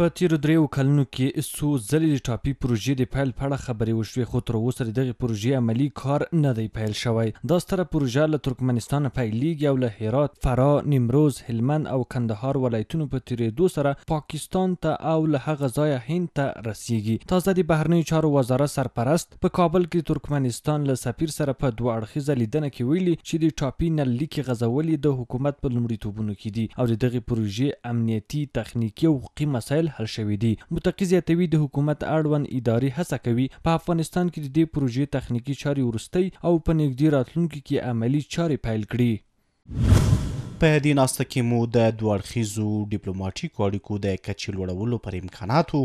په تیرو دریو کلونو کې څو ځلې د ټاپي پروژې د پیل په اړه خبرې وشوې خو تر اوسه د دغې پروژې عملی کار نه دی پیل شوی دا ستره پروژه له ترکمنستانه پیلیږي او له هرات فرا نیمروز هلمند او کندهار ولایتونو په تیرېدو سره پاکستان ته او له هغه ځایه هند ته رسیږي تازه د بهرنیو چارو وزارت سرپرست په کابل کې ترکمنستان له سفیر سره په دوه اړخیزه لیدنه کې ویلي چې د ټاپي نللیکې غځولې د حکومت په لومړیتوبونو کې دي او د دغې پروژې امنیتي تخنیکي او حقوقي مسایل مسایل حل شوي دي متقی زیاتوي د حکومت اړوند ادارې هڅه کوي په افغانستان کې د دې پروژې تخنیکی چارې ورستۍ او په نږدې راتلونکي کې عملی چارې پیل کړي په دې ناسته کې مو د دوړخیزو ډیپلوماټیکو اړیکو د کچې لوړولو پر امکاناتو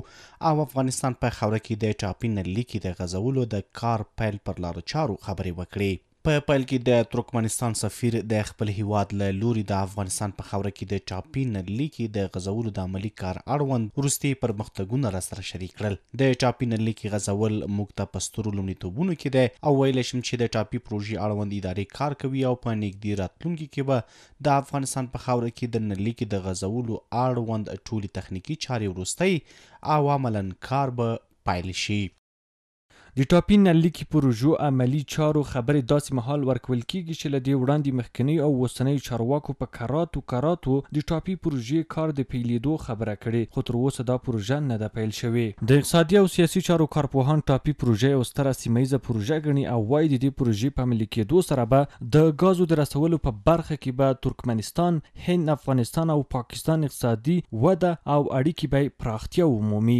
او افغانستان په خوره کې د ټاپین لیکي د غزولو د کار پیل پر لارو چارو خبرې وکړې په پیل کې د ترکمنستان سفیر د خپل هیواد له لوري د افغانستان په خاوره کې د چاپین لیکي د غزولو د عملی کار اړوند ورستي پرمختګونه را سره شریک کړل د چاپین لیکي غزول موږ ته پسترو لومړیتوبونو کې ده او ویل شم چې د چاپی پروژې اړوند ادارې کار کوي او په نږدې راتلونکي کې به د افغانستان په خاوره کې د لیکي د غزولو اړوند ټولي تخنیکی چارې ورستي او عملاً کار به پایل شي د ټاپي نلیکي پروژو عملی چارو خبرې داسې مهال ورکول کیږي چې له دې وړاندې مخکنی او وسنۍ چارواکو په کراتو کراتو د ټاپي پروژې کار د پیلیدو خبره کړې خو تر اوسه دا پروژه نه ده پیل شوې د اقتصادي او سیاسي چارو کارپوهان ټاپي پروژې او ستره سیمایزه پروژه ګڼي او وایي د دې پروژې په ملي کېدو سره به د غازو د رسولو په برخه کې به ترکمنستان، هند، افغانستان او پاکستان اقتصادي وده او اړیکې به پراختیا ومومي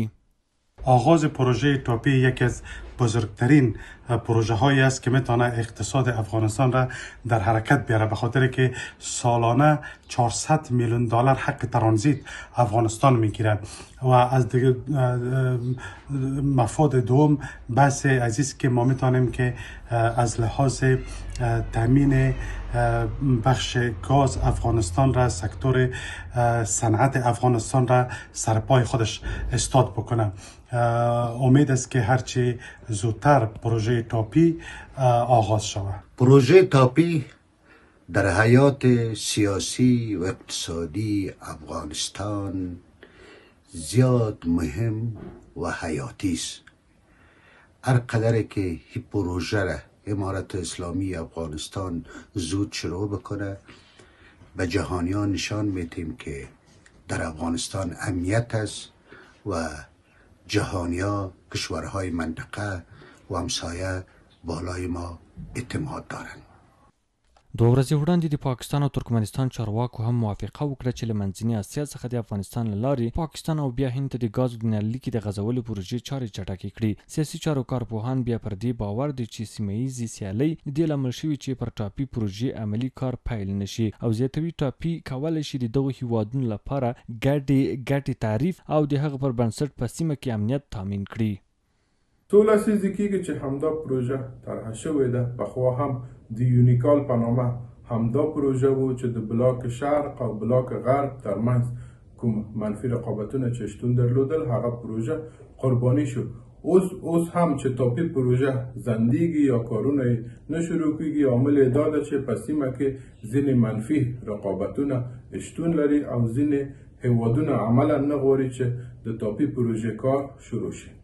آغاز پروژه تاپی یکی از بزرگترین پروژه هایی است که میتونه اقتصاد افغانستان را در حرکت بیاره به خاطر که سالانه 400 میلیون دلار حق ترانزیت افغانستان میگیره و از دیگه مفاد دوم بحث عزیز که ما میتونیم که از لحاظ تامین بخش گاز افغانستان را سکتور صنعت افغانستان را سرپای خودش استاد بکنه امید است که هرچی زودتر پروژه تاپی آغاز شود پروژه تاپی در حیات سیاسی و اقتصادی افغانستان زیاد مهم و حیاتی است هر قدر که هی پروژه را امارت اسلامی افغانستان زود شروع بکنه به جهانیان نشان میتیم که در افغانستان امنیت است و جهانیا کشورهای منطقه و همسایه بالای ما اعتماد دارند دو ورځې وړاندې د پاکستان او ترکمنستان چارواکو هم موافقه وکړه چې له منځنۍ اسیا څخه د افغانستان لارې پاکستان او بیا هند ته د غازو د نللیکې د غزولو پروژې چارې چټکې کړې سیاسي چارو کارپوهان بیا پر دې باور دي چې سیمه ییزې سیالۍ د لامل شوي چې پر ټاپي پروژې عملی کار پیل نشي او زیاتوي ټاپي کولای شي د دغو هیوادونو لپاره ګډې ګټې تعریف او د هغه پر بنسټ په سیمه کې امنیت تضمین کړي څو لسیزې کېږي چې همدا پروژه طرحه شوې ده پخوا هم د یونیکال په نامه همدا پروژه وو چې د بلاک شرق او بلاک غرب ترمنځ کوم منفي رقابتونه چې شتون درلودل هغه پروژه قرباني شو اوس اوس هم چې ټاپي پروژه زندګي یا کارونه نه شروع کیږي عامل دا ده چې په سیمه کې ځینې منفي رقابتونه شتون لري او ځینې هیوادونه عملا نه غواړي چې د ټاپي پروژې کار شروع شي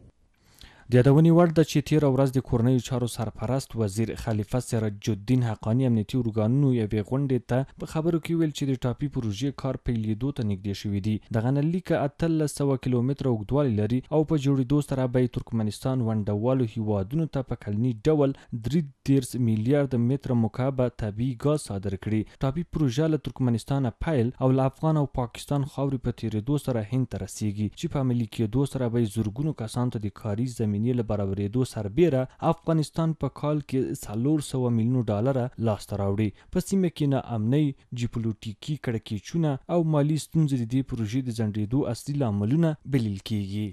د یادونې وړ ده چې تیره ورځ د کورنیو چارو سرپرست وزیر خلیفه سراج الدین حقانی امنیتي ارګانونو یوې غونډې ته په خبرو کې ویل چې د ټاپي پروژې کار پیلېدو ته نږدې شوی دی دغه نلیکه اتلس سوه کیلومتره اوږدوالی لري او په جوړېدو سره به ترکمنستان ونډوالو هیوادونو ته په کلني ډول درې دیرس میلیارد متر مکعب طبیعي ګاز صادر کړي ټاپي پروژه له ترکمنستانه پیل او له افغان او پاکستان خاورې په تیرېدو سره هند ته رسیږي چې په عملي کېدو سره به زرګونو کسانو ته د کاري زمینه زمینې له برابرېدو سربېره افغانستان په کال کې څلور سوه میلیونه ډالره لاسته راوړي په سیمه کې ناامنۍ جیوپولیټیکي کړکېچونه او مالي ستونزې د دې پروژې د ځنډېدو اصلي لاملونه بلل کېږي